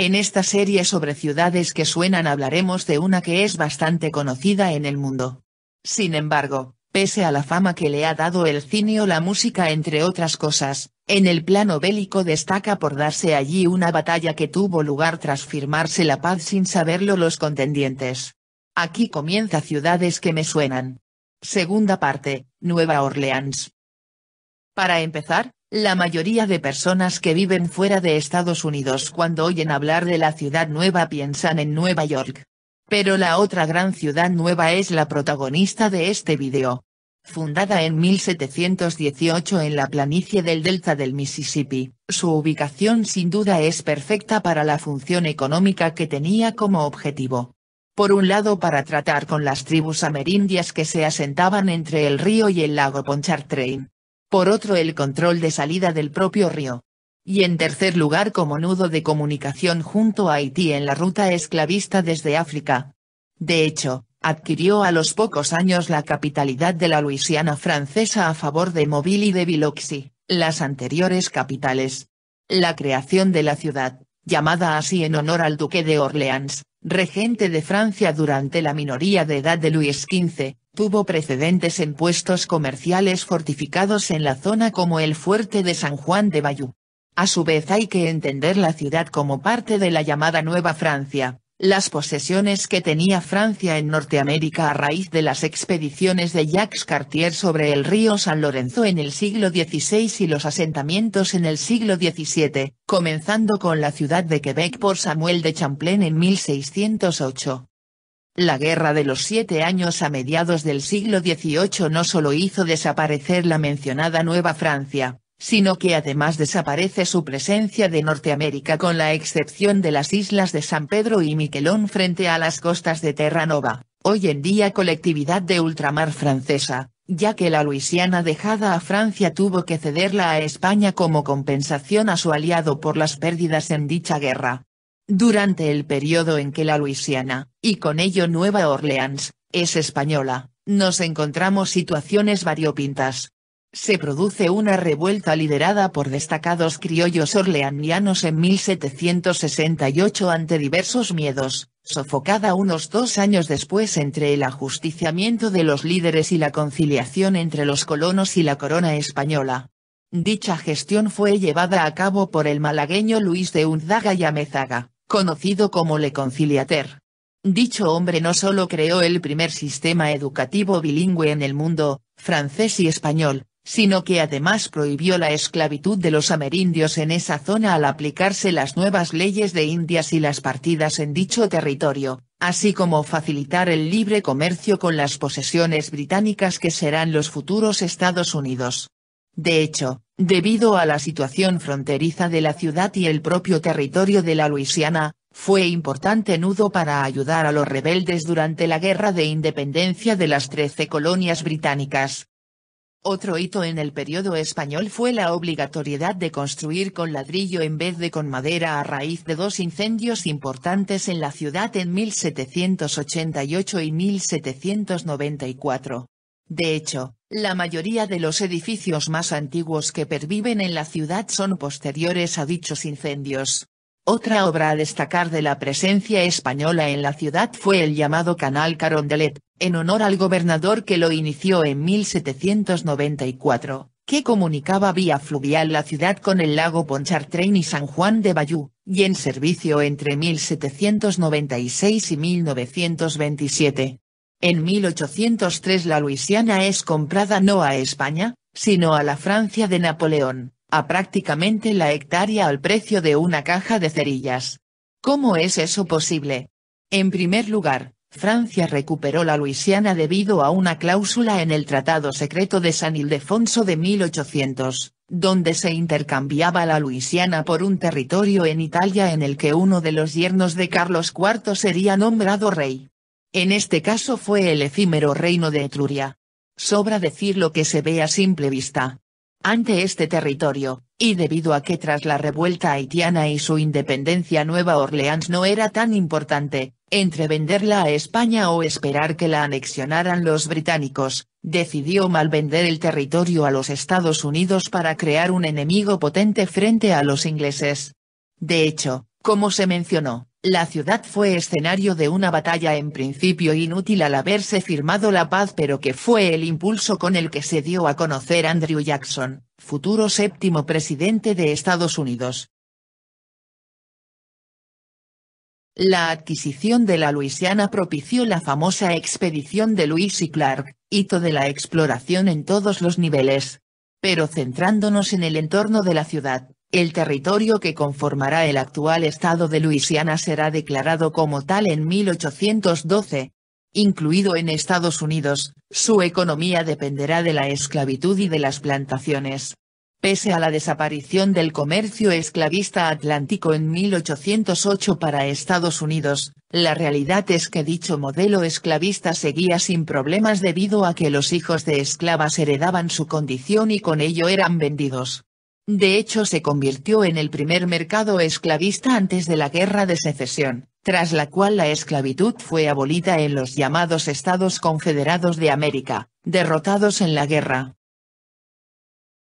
En esta serie sobre ciudades que suenan hablaremos de una que es bastante conocida en el mundo. Sin embargo, pese a la fama que le ha dado el cine o la música entre otras cosas, en el plano bélico destaca por darse allí una batalla que tuvo lugar tras firmarse la paz sin saberlo los contendientes. Aquí comienza Ciudades que me suenan. Segunda parte, Nueva Orleans. Para empezar, la mayoría de personas que viven fuera de Estados Unidos cuando oyen hablar de la ciudad nueva piensan en Nueva York. Pero la otra gran ciudad nueva es la protagonista de este video. Fundada en 1718 en la planicie del delta del Mississippi, su ubicación sin duda es perfecta para la función económica que tenía como objetivo. Por un lado para tratar con las tribus amerindias que se asentaban entre el río y el lago Ponchartrain, por otro el control de salida del propio río. Y en tercer lugar como nudo de comunicación junto a Haití en la ruta esclavista desde África. De hecho, adquirió a los pocos años la capitalidad de la Luisiana francesa a favor de Mobile y de Biloxi, las anteriores capitales. La creación de la ciudad, llamada así en honor al duque de Orleans, regente de Francia durante la minoría de edad de Luis XV, Tuvo precedentes en puestos comerciales fortificados en la zona como el fuerte de San Juan de Bayou. A su vez hay que entender la ciudad como parte de la llamada Nueva Francia, las posesiones que tenía Francia en Norteamérica a raíz de las expediciones de Jacques Cartier sobre el río San Lorenzo en el siglo XVI y los asentamientos en el siglo XVII, comenzando con la ciudad de Quebec por Samuel de Champlain en 1608, la Guerra de los Siete Años a mediados del siglo XVIII no solo hizo desaparecer la mencionada Nueva Francia, sino que además desaparece su presencia de Norteamérica con la excepción de las islas de San Pedro y Miquelón frente a las costas de Terranova, hoy en día colectividad de ultramar francesa, ya que la Luisiana dejada a Francia tuvo que cederla a España como compensación a su aliado por las pérdidas en dicha guerra. Durante el periodo en que la Luisiana, y con ello Nueva Orleans, es española, nos encontramos situaciones variopintas. Se produce una revuelta liderada por destacados criollos orleanianos en 1768 ante diversos miedos, sofocada unos dos años después entre el ajusticiamiento de los líderes y la conciliación entre los colonos y la corona española. Dicha gestión fue llevada a cabo por el malagueño Luis de Unzaga y Amezaga, conocido como Le Conciliater. Dicho hombre no solo creó el primer sistema educativo bilingüe en el mundo, francés y español, sino que además prohibió la esclavitud de los amerindios en esa zona al aplicarse las nuevas leyes de Indias y las partidas en dicho territorio, así como facilitar el libre comercio con las posesiones británicas que serán los futuros Estados Unidos. De hecho, debido a la situación fronteriza de la ciudad y el propio territorio de la Luisiana, fue importante nudo para ayudar a los rebeldes durante la Guerra de Independencia de las Trece Colonias Británicas. Otro hito en el periodo español fue la obligatoriedad de construir con ladrillo en vez de con madera a raíz de dos incendios importantes en la ciudad en 1788 y 1794. De hecho, la mayoría de los edificios más antiguos que perviven en la ciudad son posteriores a dichos incendios. Otra obra a destacar de la presencia española en la ciudad fue el llamado Canal Carondelet, en honor al gobernador que lo inició en 1794, que comunicaba vía fluvial la ciudad con el lago Ponchartrain y San Juan de Bayú, y en servicio entre 1796 y 1927. En 1803 la Luisiana es comprada no a España, sino a la Francia de Napoleón, a prácticamente la hectárea al precio de una caja de cerillas. ¿Cómo es eso posible? En primer lugar, Francia recuperó la Luisiana debido a una cláusula en el Tratado Secreto de San Ildefonso de 1800, donde se intercambiaba la Luisiana por un territorio en Italia en el que uno de los yernos de Carlos IV sería nombrado rey. En este caso fue el efímero reino de Etruria. Sobra decir lo que se ve a simple vista. Ante este territorio, y debido a que tras la revuelta haitiana y su independencia Nueva Orleans no era tan importante, entre venderla a España o esperar que la anexionaran los británicos, decidió malvender el territorio a los Estados Unidos para crear un enemigo potente frente a los ingleses. De hecho, como se mencionó, la ciudad fue escenario de una batalla en principio inútil al haberse firmado la paz pero que fue el impulso con el que se dio a conocer Andrew Jackson, futuro séptimo presidente de Estados Unidos. La adquisición de la Luisiana propició la famosa expedición de Lewis y Clark, hito de la exploración en todos los niveles. Pero centrándonos en el entorno de la ciudad, el territorio que conformará el actual estado de Luisiana será declarado como tal en 1812. Incluido en Estados Unidos, su economía dependerá de la esclavitud y de las plantaciones. Pese a la desaparición del comercio esclavista atlántico en 1808 para Estados Unidos, la realidad es que dicho modelo esclavista seguía sin problemas debido a que los hijos de esclavas heredaban su condición y con ello eran vendidos. De hecho se convirtió en el primer mercado esclavista antes de la Guerra de Secesión, tras la cual la esclavitud fue abolida en los llamados Estados Confederados de América, derrotados en la guerra.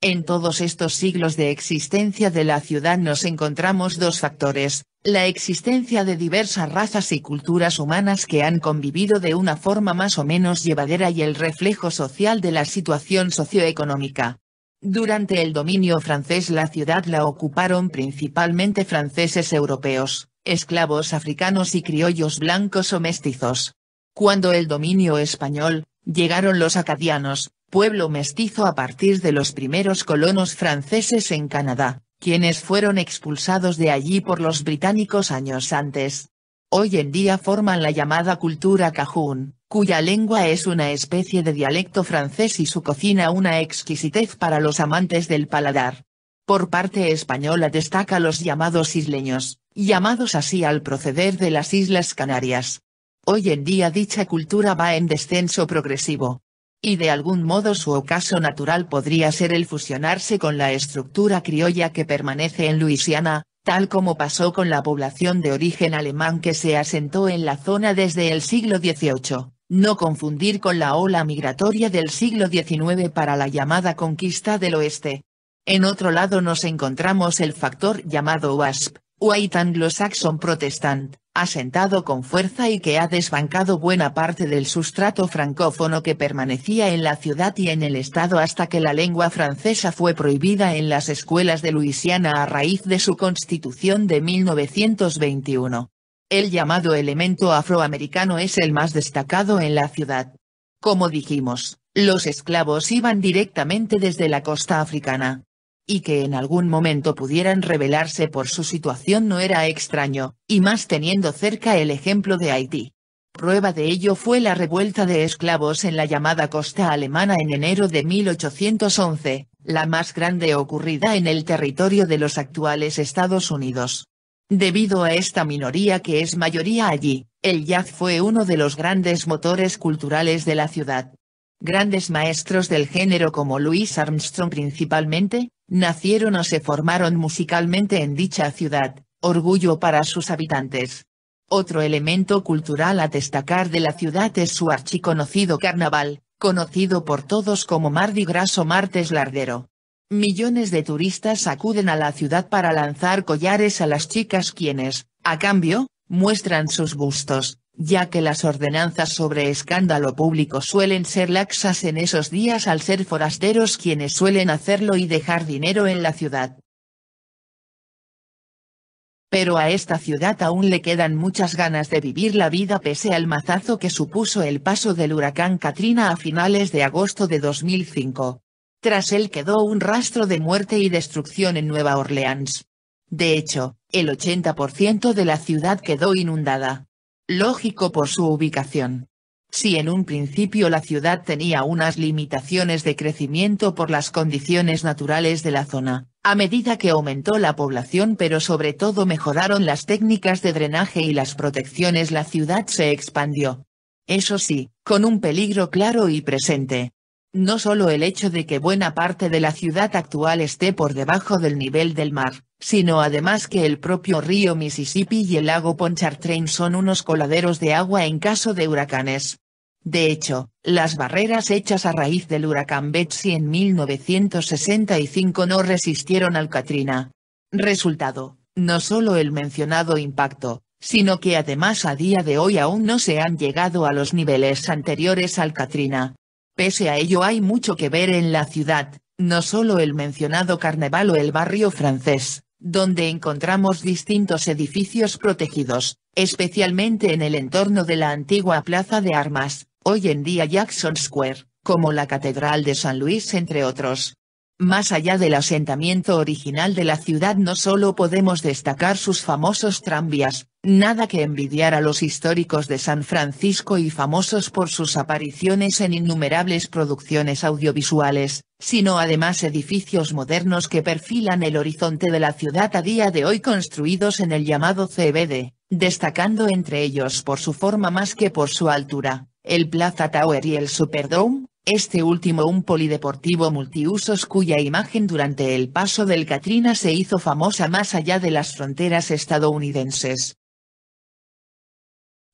En todos estos siglos de existencia de la ciudad nos encontramos dos factores, la existencia de diversas razas y culturas humanas que han convivido de una forma más o menos llevadera y el reflejo social de la situación socioeconómica, durante el dominio francés la ciudad la ocuparon principalmente franceses europeos, esclavos africanos y criollos blancos o mestizos. Cuando el dominio español, llegaron los acadianos, pueblo mestizo a partir de los primeros colonos franceses en Canadá, quienes fueron expulsados de allí por los británicos años antes. Hoy en día forman la llamada cultura cajún, cuya lengua es una especie de dialecto francés y su cocina una exquisitez para los amantes del paladar. Por parte española destaca los llamados isleños, llamados así al proceder de las Islas Canarias. Hoy en día dicha cultura va en descenso progresivo. Y de algún modo su ocaso natural podría ser el fusionarse con la estructura criolla que permanece en Luisiana, tal como pasó con la población de origen alemán que se asentó en la zona desde el siglo XVIII no confundir con la ola migratoria del siglo XIX para la llamada conquista del oeste. En otro lado nos encontramos el factor llamado WASP, White Anglo-Saxon Protestant, asentado con fuerza y que ha desbancado buena parte del sustrato francófono que permanecía en la ciudad y en el estado hasta que la lengua francesa fue prohibida en las escuelas de Luisiana a raíz de su constitución de 1921. El llamado elemento afroamericano es el más destacado en la ciudad. Como dijimos, los esclavos iban directamente desde la costa africana. Y que en algún momento pudieran rebelarse por su situación no era extraño, y más teniendo cerca el ejemplo de Haití. Prueba de ello fue la revuelta de esclavos en la llamada costa alemana en enero de 1811, la más grande ocurrida en el territorio de los actuales Estados Unidos. Debido a esta minoría que es mayoría allí, el jazz fue uno de los grandes motores culturales de la ciudad. Grandes maestros del género como Louis Armstrong principalmente, nacieron o se formaron musicalmente en dicha ciudad, orgullo para sus habitantes. Otro elemento cultural a destacar de la ciudad es su archiconocido carnaval, conocido por todos como Mardi Gras o Martes Lardero. Millones de turistas acuden a la ciudad para lanzar collares a las chicas quienes, a cambio, muestran sus gustos, ya que las ordenanzas sobre escándalo público suelen ser laxas en esos días al ser forasteros quienes suelen hacerlo y dejar dinero en la ciudad. Pero a esta ciudad aún le quedan muchas ganas de vivir la vida pese al mazazo que supuso el paso del huracán Katrina a finales de agosto de 2005. Tras él quedó un rastro de muerte y destrucción en Nueva Orleans. De hecho, el 80% de la ciudad quedó inundada. Lógico por su ubicación. Si en un principio la ciudad tenía unas limitaciones de crecimiento por las condiciones naturales de la zona, a medida que aumentó la población pero sobre todo mejoraron las técnicas de drenaje y las protecciones la ciudad se expandió. Eso sí, con un peligro claro y presente, no solo el hecho de que buena parte de la ciudad actual esté por debajo del nivel del mar, sino además que el propio río Mississippi y el lago Pontchartrain son unos coladeros de agua en caso de huracanes. De hecho, las barreras hechas a raíz del huracán Betsy en 1965 no resistieron al Katrina. Resultado, no solo el mencionado impacto, sino que además a día de hoy aún no se han llegado a los niveles anteriores al Katrina. Pese a ello hay mucho que ver en la ciudad, no solo el mencionado carnaval o el barrio francés, donde encontramos distintos edificios protegidos, especialmente en el entorno de la antigua Plaza de Armas, hoy en día Jackson Square, como la Catedral de San Luis entre otros. Más allá del asentamiento original de la ciudad no solo podemos destacar sus famosos tranvías, nada que envidiar a los históricos de San Francisco y famosos por sus apariciones en innumerables producciones audiovisuales, sino además edificios modernos que perfilan el horizonte de la ciudad a día de hoy construidos en el llamado CBD, destacando entre ellos por su forma más que por su altura, el Plaza Tower y el Superdome, este último un polideportivo multiusos cuya imagen durante el paso del Katrina se hizo famosa más allá de las fronteras estadounidenses.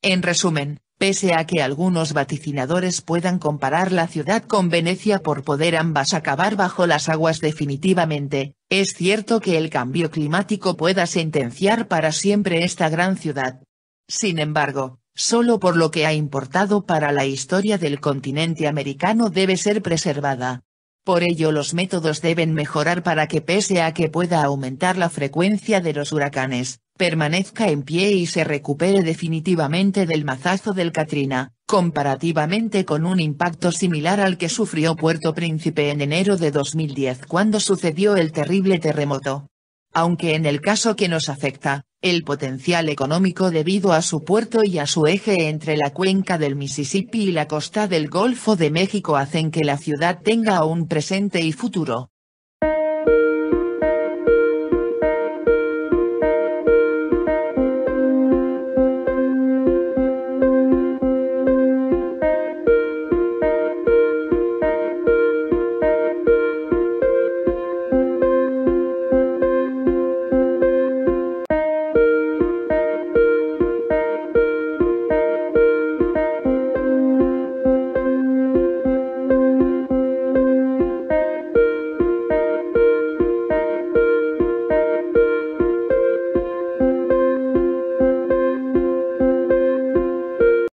En resumen, pese a que algunos vaticinadores puedan comparar la ciudad con Venecia por poder ambas acabar bajo las aguas definitivamente, es cierto que el cambio climático pueda sentenciar para siempre esta gran ciudad. Sin embargo, solo por lo que ha importado para la historia del continente americano debe ser preservada. Por ello los métodos deben mejorar para que pese a que pueda aumentar la frecuencia de los huracanes, permanezca en pie y se recupere definitivamente del mazazo del Katrina, comparativamente con un impacto similar al que sufrió Puerto Príncipe en enero de 2010 cuando sucedió el terrible terremoto. Aunque en el caso que nos afecta, el potencial económico debido a su puerto y a su eje entre la cuenca del Mississippi y la costa del Golfo de México hacen que la ciudad tenga un presente y futuro.